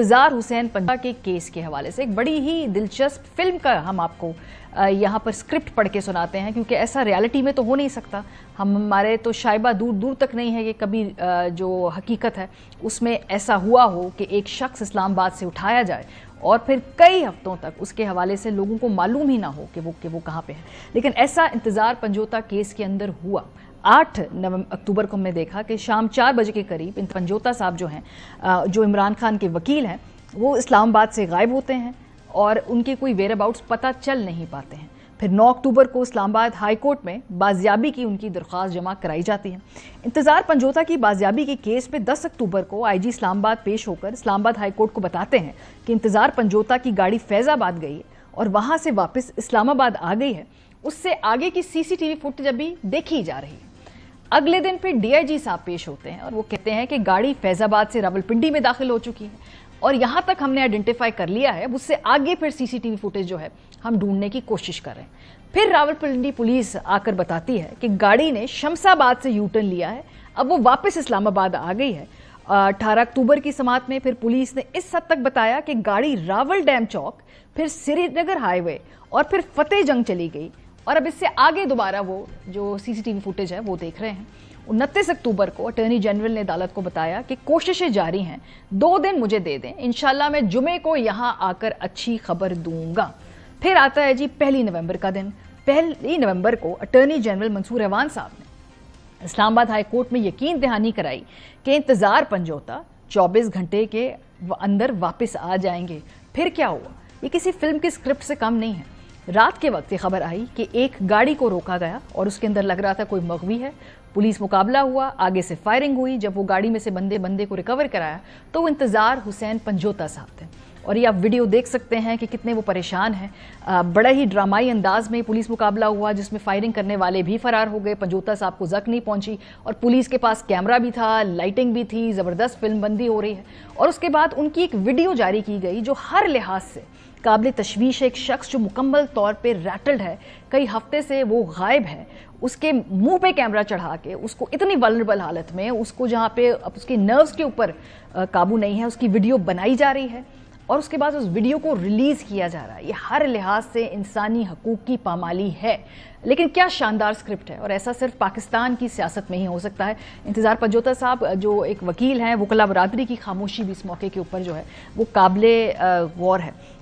इंतजार हुसैन पंजा के केस के हवाले से एक बड़ी ही दिलचस्प फिल्म का हम आपको यहाँ पर स्क्रिप्ट पढ़ के सुनाते हैं क्योंकि ऐसा रियलिटी में तो हो नहीं सकता हम हमारे तो शायबा दूर दूर तक नहीं है कि कभी जो हकीकत है उसमें ऐसा हुआ हो कि एक शख्स इस्लामाबाद से उठाया जाए और फिर कई हफ्तों तक उसके हवाले से लोगों को मालूम ही ना हो कि वो कि वो कहाँ पे है लेकिन ऐसा इंतज़ार पंजोता केस के अंदर हुआ आठ नवंबर अक्टूबर को हमने देखा कि शाम चार बजे के करीब इन पंजोता साहब जो हैं जो इमरान खान के वकील हैं वो इस्लामाबाद से गायब होते हैं और उनके कोई वेयर अबाउट्स पता चल नहीं पाते हैं फिर 9 अक्टूबर को इस्लामाबाद हाई कोर्ट में बाजियाबी की उनकी दरख्वास्त जमा कराई जाती है इंतज़ार पंजोता की बाजियाबी के केस में 10 अक्टूबर को आईजी इस्लामाबाद पेश होकर इस्लामाबाद हाई कोर्ट को बताते हैं कि इंतज़ार पंजोता की गाड़ी फैज़ाबाद गई है और वहाँ से वापस इस्लामाबाद आ गई है उससे आगे की सीसीटीवी फुटेज अभी देखी जा रही है अगले दिन फिर डीआईजी साहब पेश होते हैं और वो कहते हैं कि गाड़ी फैजाबाद से रावलपिंडी में दाखिल हो चुकी है और यहाँ तक हमने आइडेंटिफाई कर लिया है उससे आगे फिर सीसीटीवी फुटेज जो है हम ढूंढने की कोशिश कर रहे हैं फिर रावलपिंडी पुलिस आकर बताती है कि गाड़ी ने शमसाबाद से यूटर्न लिया है अब वो वापस इस्लामाबाद आ गई है अठारह अक्टूबर की समात में फिर पुलिस ने इस हद तक बताया कि गाड़ी रावल डैम चौक फिर श्रीनगर हाईवे और फिर फतेह जंग चली गई और अब इससे आगे दोबारा वो जो सीसीटीवी फुटेज है वो देख रहे हैं उनतीस अक्टूबर को अटर्नी जनरल ने अदालत को बताया कि कोशिशें जारी हैं दो दिन मुझे दे दें इनशाला मैं जुमे को यहाँ आकर अच्छी खबर दूंगा फिर आता है जी पहली नवंबर का दिन पहली नवंबर को अटर्नी जनरल मंसूर रहमान साहब ने इस्लामाबाद हाई कोर्ट में यकीन दहानी कराई कि इंतज़ार पंजोता 24 घंटे के अंदर वापस आ जाएंगे फिर क्या हुआ ये किसी फिल्म की स्क्रिप्ट से कम नहीं है रात के वक्त ये खबर आई कि एक गाड़ी को रोका गया और उसके अंदर लग रहा था कोई मगवी है पुलिस मुकाबला हुआ आगे से फायरिंग हुई जब वो गाड़ी में से बंदे बंदे को रिकवर कराया तो वो इंतज़ार हुसैन पंजोता साहब थे और ये आप वीडियो देख सकते हैं कि कितने वो परेशान हैं बड़ा ही ड्रामाई अंदाज में पुलिस मुकाबला हुआ जिसमें फायरिंग करने वाले भी फरार हो गए पंजोता साहब को जख्म नहीं पहुंची और पुलिस के पास कैमरा भी था लाइटिंग भी थी ज़बरदस्त फिल्मबंदी हो रही है और उसके बाद उनकी एक वीडियो जारी की गई जो हर लिहाज से काबिल तशवीश एक शख्स जो मुकम्मल तौर पर रैटल्ड है कई हफ्ते से वो गायब है उसके मुंह पे कैमरा चढ़ा के उसको इतनी वलरेबल हालत में उसको जहाँ पे उसके नर्व्स के ऊपर काबू नहीं है उसकी वीडियो बनाई जा रही है और उसके बाद उस वीडियो को रिलीज़ किया जा रहा है ये हर लिहाज से इंसानी हकूक़ की पामाली है लेकिन क्या शानदार स्क्रिप्ट है और ऐसा सिर्फ पाकिस्तान की सियासत में ही हो सकता है इंतज़ार पजोता साहब जो एक वकील हैं वकला बरदरी की खामोशी भी इस मौके के ऊपर जो है वो काबिल वॉर है